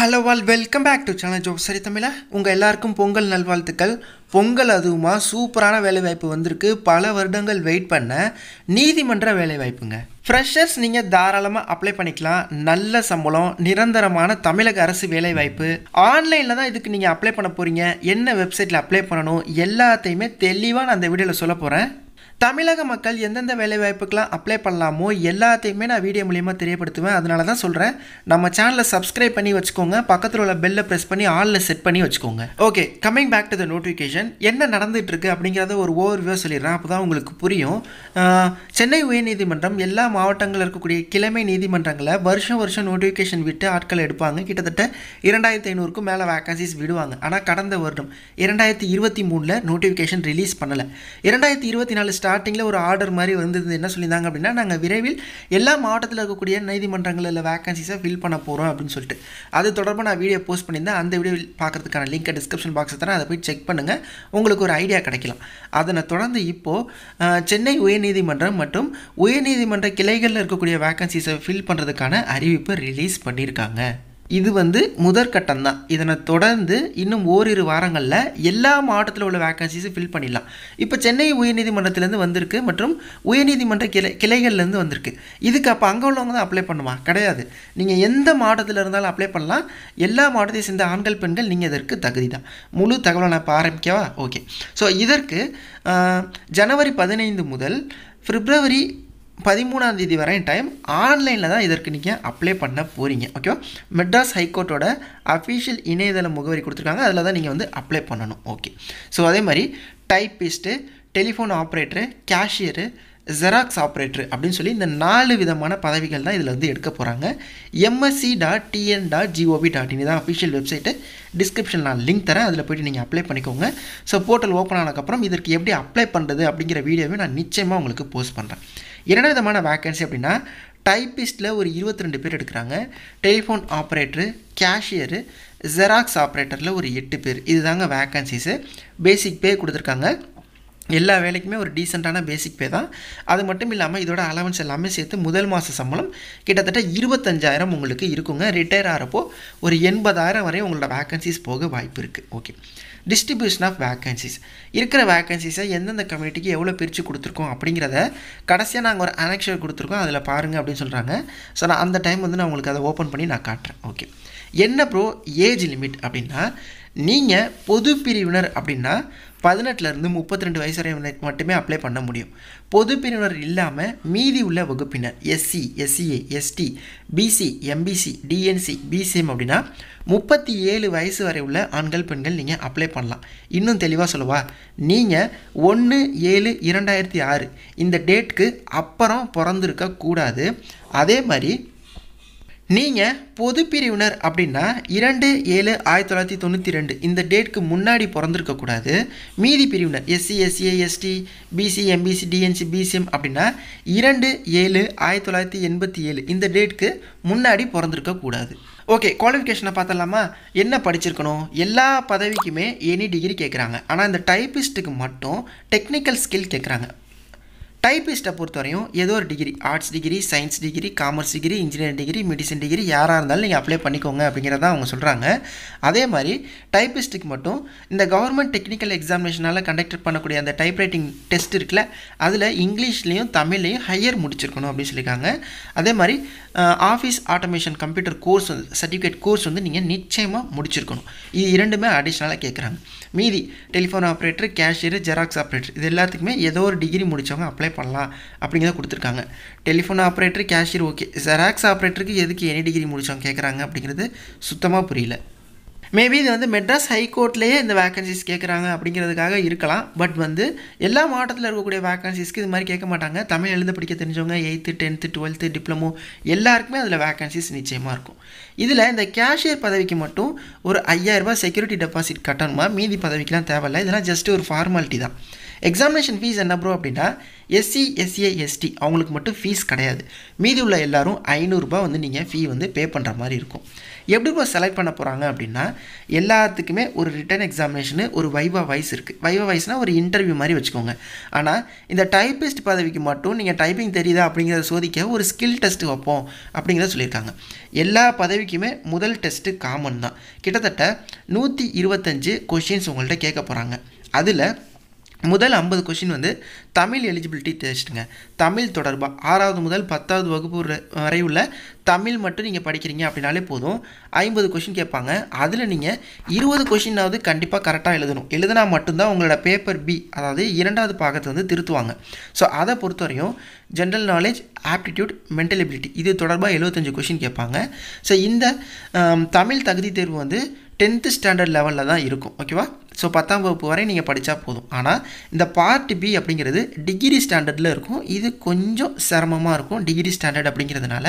hello all welcome back to channel ஜோப் சரி தமிழா உங்கள் எல்லாருக்கும் பொங்கல் நல்வாழ்த்துக்கள் பொங்கல் அதுவுமா சூப்பரான வேலைவாய்ப்பு வந்திருக்கு பல வருடங்கள் வெயிட் பண்ண நீதிமன்ற வேலைவாய்ப்புங்க ஃப்ரெஷர்ஸ் நீங்கள் தாராளமாக அப்ளை பண்ணிக்கலாம் நல்ல சம்பளம் நிரந்தரமான தமிழக அரசு வேலைவாய்ப்பு ஆன்லைனில் தான் இதுக்கு நீங்கள் அப்ளை பண்ண போகிறீங்க என்ன வெப்சைட்டில் அப்ளை பண்ணணும் எல்லாத்தையுமே தெளிவாக நான் அந்த வீடியோவில் சொல்ல போகிறேன் தமிழக மக்கள் எந்தெந்த வேலைவாய்ப்புக்கெலாம் அப்ளை பண்ணலாமோ எல்லாத்தையுமே நான் வீடியோ மூலயமா தெரியப்படுத்துவேன் அதனால தான் சொல்கிறேன் நம்ம சேனலை சப்ஸ்கிரைப் பண்ணி வச்சுக்கோங்க பக்கத்தில் உள்ள பெல்லை ப்ரெஸ் பண்ணி ஆலில் செட் பண்ணி வச்சுக்கோங்க okay coming back to the notification என்ன நடந்துகிட்ருக்கு அப்படிங்கிறத ஒரு ஓவர் வியூ சொல்லிடுறேன் அப்போ தான் உங்களுக்கு புரியும் சென்னை உயர்நீதிமன்றம் எல்லா மாவட்டங்களில் இருக்கக்கூடிய கிழமை நீதிமன்றங்களை வருஷம் வருஷம் நோட்டிஃபிகேஷன் விட்டு ஆட்கள் எடுப்பாங்க கிட்டத்தட்ட இரண்டாயிரத்தி ஐநூறுக்கும் மேலே வேக்கன்சிஸ் விடுவாங்க ஆனால் கடந்த வருடம் இரண்டாயிரத்தி இருபத்தி மூணில் நோட்டிஃபிகேஷன் ரிலீஸ் பண்ணலை இரண்டாயிரத்தி இருபத்தி நாலு நாள் ஸ்டார்டிங்கில் ஒரு ஆர்டர் மாதிரி வந்தது என்ன சொல்லியிருந்தாங்க அப்படின்னா நாங்கள் விரைவில் எல்லா மாவட்டத்தில் இருக்கக்கூடிய நீதிமன்றங்களில் வேக்கன்சிஸை ஃபில் பண்ண போகிறோம் அப்படின்னு சொல்லிட்டு அது தொடர்பாக நான் வீடியோ போஸ்ட் பண்ணியிருந்தேன் அந்த வீடியோ பார்க்குறதுக்கான லிங்கை டிஸ்கிரிப்ஷன் பாக்ஸ் தரேன் அதை போய் செக் பண்ணுங்கள் உங்களுக்கு ஒரு ஐடியா கிடைக்கலாம் அதனை தொடர்ந்து இப்போது சென்னை உயர்நீதிமன்றம் மற்றும் உயர்நீதிமன்ற கிளைகளில் இருக்கக்கூடிய வேக்கன்சிஸை ஃபில் பண்ணுறதுக்கான அறிவிப்பை ரிலீஸ் பண்ணியிருக்காங்க இது வந்து முதற்கட்டம் தான் இதனை தொடர்ந்து இன்னும் ஓரிரு வாரங்களில் எல்லா மாவட்டத்தில் உள்ள வேக்கன்சிஸும் ஃபில் பண்ணிடலாம் இப்போ சென்னை உயர்நீதிமன்றத்திலேருந்து வந்திருக்கு மற்றும் உயர்நீதிமன்ற கிளை கிளைகள்லேருந்து வந்திருக்கு இதுக்கு அப்போ அங்கே உள்ளவங்க தான் அப்ளை பண்ணுமா கிடையாது நீங்கள் எந்த மாவட்டத்தில் இருந்தாலும் அப்ளை பண்ணலாம் எல்லா மாவட்டத்தையும் சேர்ந்த ஆண்கள் பெண்கள் நீங்கள் இதற்கு தகுதி தான் முழு தகவலை நான் இப்போ ஆரம்பிக்கவா ஓகே ஸோ இதற்கு ஜனவரி பதினைந்து முதல் பிப்ரவரி பதிமூணாம் தேதி வரையும் டைம் ஆன்லைனில் தான் இதற்கு நீங்கள் அப்ளை பண்ண போகிறீங்க ஓகேவா மெட்ராஸ் ஹைகோர்ட்டோட அஃபீஷியல் இணையதள முகவரி கொடுத்துருக்காங்க அதில் தான் நீங்கள் வந்து அப்ளை பண்ணணும் ஓகே ஸோ அதே மாதிரி typist telephone operator cashier Xerox operator அப்படின்னு சொல்லி இந்த நாலு விதமான பதவிகள் தான் இதில் வந்து எடுக்க போகிறாங்க MSC dot TN dot GOV dot in தான் அஃபிஷியல் வெப்சைட்டு டிஸ்கிரிப்ஷன் நான் லிங்க் தரேன் அதில் போய்ட்டு நீங்கள் அப்ளை பண்ணிக்கோங்க ஸோ போர்ட்டல் ஓப்பன் ஆனதுக்கப்புறம் இதற்கு எப்படி அப்ளை பண்ணுறது அப்படிங்கிற வீடியோவை நான் நிச்சயமாக உங்களுக்கு போஸ்ட் பண்ணுறேன் இரண்டு விதமான வேக்கன்சி அப்படின்னா டைப்பிஸ்டில் ஒரு இருபத்தி ரெண்டு பேர் எடுக்கிறாங்க டெலிஃபோன் ஆப்ரேட்டரு கேஷியரு ஜெராக்ஸ் ஆப்ரேட்டரில் ஒரு எட்டு பேர் இதுதாங்க வேக்கன்சிஸு பேசிக் பே கொடுத்துருக்காங்க எல்லா வேலைக்குமே ஒரு டீசெண்டான பேசிக் பே தான் அது மட்டும் இல்லாமல் இதோட அலவன்ஸ் எல்லாமே சேர்த்து முதல் மாத சம்பளம் கிட்டத்தட்ட இருபத்தஞ்சாயிரம் உங்களுக்கு இருக்குங்க ரிட்டையர் ஆகிறப்போ ஒரு எண்பதாயிரம் வரை உங்களோட வேக்கன்சிஸ் போக வாய்ப்பு இருக்குது ஓகே டிஸ்ட்ரிபியூஷன் ஆஃப் வேக்கன்சிஸ் இருக்கிற வேக்கன்சிஸை எந்தெந்த கம்யூனிட்டிக்கு எவ்வளோ பிரித்து கொடுத்துருக்கோம் அப்படிங்கிறத கடைசியாக நாங்கள் ஒரு அனெக்ஷர் கொடுத்துருக்கோம் அதில் பாருங்கள் அப்படின்னு சொல்கிறாங்க ஸோ நான் அந்த டைம் வந்து நான் உங்களுக்கு அதை ஓப்பன் பண்ணி நான் காட்டுறேன் ஓகே என்ன ப்ரோ ஏஜ் லிமிட் அப்படின்னா நீங்கள் பொது பிரிவினர் அப்படின்னா பதினெட்டுலேருந்து முப்பத்தி ரெண்டு வயசு வரை மட்டுமே அப்ளை பண்ண முடியும் பொது பிரிவினர் இல்லாமல் மீதி உள்ள வகுப்பினர் SC SCA ST BC MBC DNC BCM அப்படின்னா முப்பத்தி ஏழு வயசு வரை உள்ள ஆண்கள் பெண்கள் நீங்கள் அப்ளை பண்ணலாம் இன்னும் தெளிவாக சொல்லுவா நீங்கள் ஒன்று ஏழு இரண்டாயிரத்தி ஆறு இந்த டேட்டுக்கு அப்புறம் பிறந்திருக்கக்கூடாது அதே மாதிரி நீங்கள் பொது பிரிவினர் அப்படின்னா இரண்டு ஏழு ஆயிரத்தி தொள்ளாயிரத்தி தொண்ணூற்றி ரெண்டு இந்த டேட்க்கு முன்னாடி பிறந்திருக்கக்கூடாது மீதி பிரிவினர் SC SC ST BC MBC DNC BCM அப்படின்னா இரண்டு ஏழு ஆயிரத்தி தொள்ளாயிரத்தி எண்பத்தி ஏழு இந்த டேட்க்கு முன்னாடி பிறந்திருக்கக்கூடாது ஓகே குவாலிஃபிகேஷனை பார்த்தலாமா என்ன படிச்சிருக்கணும் எல்லா பதவிக்குமே எனி டிகிரி கேட்குறாங்க ஆனால் இந்த டைப்பிஸ்ட்டுக்கு மட்டும் டெக்னிக்கல் ஸ்கில் கேட்குறாங்க டைப்பிஸ்ட்டை பொறுத்தவரையும் ஏதோ ஒரு degree arts degree science degree commerce degree engineering degree medicine degree யாராக இருந்தாலும் நீங்கள் அப்ளை பண்ணிக்கோங்க அப்படிங்கிறத அவங்க சொல்கிறாங்க அதே மாதிரி டைப்பிஸ்ட்டுக்கு மட்டும் இந்த கவர்மெண்ட் டெக்னிக்கல் எக்ஸாமினேஷனால் கண்டக்ட் பண்ணக்கூடிய அந்த டைப்ரைட்டிங் டெஸ்ட் இருக்குல்ல அதில் இங்கிலீஷ்லேயும் தமிழ்லேயும் ஹையர் முடிச்சிருக்கணும் அப்படின்னு சொல்லியிருக்காங்க அதே மாதிரி office automation computer course certificate course வந்து நீங்கள் நிச்சயமாக முடிச்சிருக்கணும் இது இரண்டுமே அடிஷ்னலாக கேட்குறாங்க மீதி telephone operator cashier Xerox operator இது எல்லாத்துக்குமே ஏதோ ஒரு டிகிரி முடித்தவங்க அப்ளை பண்ணலாம் அப்படிங்கிறத கொடுத்துருக்காங்க telephone operator cashier okay Xerox ஆப்ரேட்டருக்கு எதுக்கு எனி டிகிரி முடித்தவங்க கேட்குறாங்க அப்படிங்கிறது சுத்தமாக புரியல மேபி இது வந்து மெட்ராஸ் ஹைகோர்ட்லேயே இந்த வேக்கன்சிஸ் கேட்குறாங்க அப்படிங்கிறதுக்காக இருக்கலாம் பட் வந்து எல்லா மாவட்டத்தில் இருக்கக்கூடிய வேக்கன்சிஸ்க்கு இது மாதிரி கேட்க மாட்டாங்க தமிழ் எழுந்து படிக்க தெரிஞ்சவங்க எயித்து டென்த்து டுவெல்த்து டிப்ளமோ எல்லாருக்குமே அதில் வேக்கன்சிஸ் நிச்சயமாக இருக்கும் இதில் இந்த கேஷியர் பதவிக்கு மட்டும் ஒரு ஐயாயிரரூபா செக்யூரிட்டி டெபாசிட் கட்டணுமா மீதி பதவிக்கெலாம் தேவையில்லை இதெல்லாம் ஜஸ்ட்டு ஒரு ஃபார்மாலிட்டி தான் எக்ஸாமினேஷன் ஃபீஸ் என்ன ப்ரோ அப்படின்னா எஸ்சி எஸ்ஏ எஸ்டி அவங்களுக்கு மட்டும் ஃபீஸ் கிடையாது மீதி உள்ள எல்லாரும் ஐநூறுரூபா வந்து நீங்கள் ஃபீ வந்து பே பண்ணுற மாதிரி இருக்கும் எப்படி இப்போ செலக்ட் பண்ண போகிறாங்க அப்படின்னா எல்லாத்துக்குமே ஒரு ரிட்டன் எக்ஸாமினேஷனு ஒரு வைவா வாய்ஸ் இருக்குது வைவா வாய்ஸ்னால் ஒரு இன்டர்வியூ மாதிரி வச்சுக்கோங்க ஆனால் இந்த டைப்பிஸ்ட் பதவிக்கு மட்டும் நீங்கள் டைப்பிங் தெரியுதா அப்படிங்கிறத சோதிக்க ஒரு ஸ்கில் டெஸ்ட் வைப்போம் அப்படிங்கிறத சொல்லியிருக்காங்க எல்லா பதவிக்குமே முதல் டெஸ்ட்டு காமன் தான் கிட்டத்தட்ட நூற்றி இருபத்தஞ்சு கொஷின்ஸ் உங்கள்கிட்ட கேட்க போகிறாங்க அதில் முதல் ஐம்பது கொஷின் வந்து தமிழ் எலிஜிபிலிட்டி டெஸ்ட்டுங்க தமிழ் தொடர்பாக ஆறாவது முதல் பத்தாவது வகுப்பு வரை உள்ள தமிழ் மட்டும் நீங்கள் படிக்கிறீங்க அப்படின்னாலே போதும் ஐம்பது கொஷின் கேட்பாங்க அதில் நீங்கள் இருபது கொஷினாவது கண்டிப்பாக கரெக்டாக எழுதணும் எழுதினா மட்டும்தான் உங்களோட பேப்பர் பி அதாவது இரண்டாவது பாகத்தை வந்து திருத்துவாங்க ஸோ அதை பொறுத்த வரையும் general knowledge aptitude mental ability இது தொடர்பாக எழுபத்தஞ்சு கொஷின் கேட்பாங்க ஸோ இந்த தமிழ் தகுதி தேர்வு வந்து டென்த்து ஸ்டாண்டர்ட் லெவலில் தான் இருக்கும் ஓகேவா ஸோ பத்தாம் வகுப்பு வரை நீங்கள் படித்தா போதும் ஆனால் இந்த பார்ட் பி அப்படிங்கிறது டிகிரி ஸ்டாண்டர்டில் இருக்கும் இது கொஞ்சம் சிரமமாக இருக்கும் டிகிரி ஸ்டாண்டர்ட் அப்படிங்கிறதுனால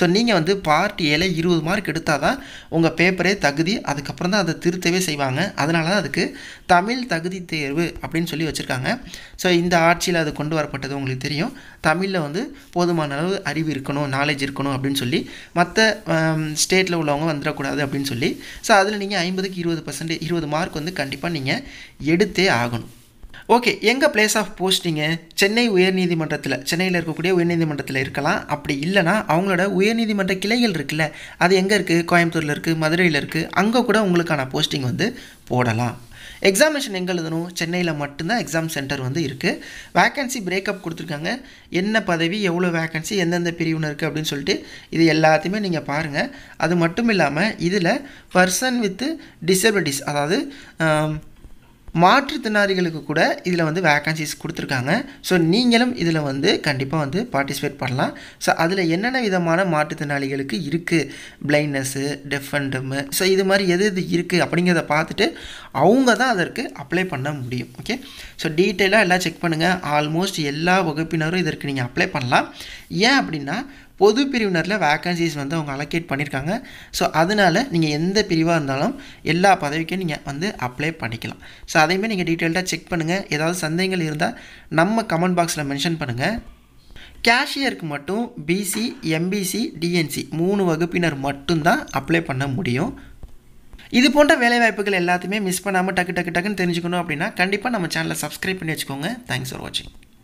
ஸோ நீங்கள் வந்து பார்ட் ஏல இருபது மார்க் எடுத்தால் தான் உங்கள் பேப்பரே தகுதி அதுக்கப்புறம் தான் அதை திருத்தவே செய்வாங்க அதனால தான் அதுக்கு தமிழ் தகுதி தேர்வு அப்படின்னு சொல்லி வச்சுருக்காங்க ஸோ இந்த ஆட்சியில் அது கொண்டு வரப்பட்டது உங்களுக்கு தெரியும் தமிழில் வந்து போதுமான அளவு அறிவு இருக்கணும் நாலேஜ் இருக்கணும் அப்படின்னு சொல்லி மற்ற ஸ்டேட்டில் உள்ளவங்க வந்துடக்கூடாது அப்படின்னு சொல்லி ஸோ அதில் நீங்கள் ஐம்பதுக்கு இருபது பர்சன்டேஜ் இருபது மார்க் வந்து கண்டிப்பாக கண்டிப்பாக நீங்கள் எடுத்தே ஆகணும் ஓகே எங்கள் பிளேஸ் ஆஃப் போஸ்டிங்கு சென்னை உயர்நீதிமன்றத்தில் சென்னையில் இருக்கக்கூடிய உயர்நீதிமன்றத்தில் இருக்கலாம் அப்படி இல்லைனா அவங்களோட உயர்நீதிமன்ற கிளைகள் இருக்குல்ல அது எங்கே இருக்குது கோயம்புத்தூரில் இருக்குது மதுரையில் இருக்குது அங்கே கூட உங்களுக்கான போஸ்டிங் வந்து போடலாம் எக்ஸாமினேஷன் எங்கே எழுதணும் சென்னையில் மட்டும்தான் எக்ஸாம் சென்டர் வந்து இருக்குது வேக்கன்சி பிரேக்கப் கொடுத்துருக்காங்க என்ன பதவி எவ்வளோ வேக்கன்சி எந்தெந்த பிரிவுன்னு இருக்குது அப்படின்னு சொல்லிட்டு இது எல்லாத்தையுமே நீங்கள் பாருங்கள் அது மட்டும் இல்லாமல் இதில் பர்சன் வித்து டிசபிலிட்டிஸ் அதாவது மாற்றுத்திறனாளிகளுக்கு கூட இதில் வந்து வேக்கன்சிஸ் கொடுத்துருக்காங்க ஸோ நீங்களும் இதில் வந்து கண்டிப்பாக வந்து பார்ட்டிசிபேட் பண்ணலாம் ஸோ அதில் என்னென்ன விதமான மாற்றுத்திறனாளிகளுக்கு இருக்குது பிளைண்ட்னஸ்ஸு டெஃபண்டமு ஸோ இது மாதிரி எது எது இருக்குது அப்படிங்கிறத பார்த்துட்டு அவங்க தான் அதற்கு அப்ளை பண்ண முடியும் ஓகே ஸோ டீட்டெயிலாக எல்லாம் செக் பண்ணுங்கள் ஆல்மோஸ்ட் எல்லா வகுப்பினரும் இதற்கு நீங்கள் அப்ளை பண்ணலாம் ஏன் அப்படின்னா பொது பிரிவினரில் வேக்கன்சிஸ் வந்து அவங்க அலோகேட் பண்ணியிருக்காங்க ஸோ அதனால் நீங்கள் எந்த பிரிவாக இருந்தாலும் எல்லா பதவிக்கும் நீங்கள் வந்து அப்ளை பண்ணிக்கலாம் ஸோ அதையுமே நீங்கள் டீட்டெயில்டாக செக் பண்ணுங்கள் ஏதாவது சந்தேகங்கள் இருந்தால் நம்ம கமெண்ட் பாக்ஸில் மென்ஷன் பண்ணுங்கள் கேஷியருக்கு மட்டும் பிசி எம்பிசி டிஎன்சி மூணு வகுப்பினர் மட்டும்தான் அப்ளை பண்ண முடியும் இது போன்ற வேலைவாய்ப்புகள் எல்லாத்தையுமே மிஸ் பண்ணாமல் டக்கு டக்கு டக்குன்னு தெரிஞ்சுக்கணும் அப்படின்னா கண்டிப்பாக நம்ம சேனலை சப்ஸ்கிரைப் பண்ணி வச்சுக்கோங்க தேங்க்ஸ் ஃபார் வாட்சிங்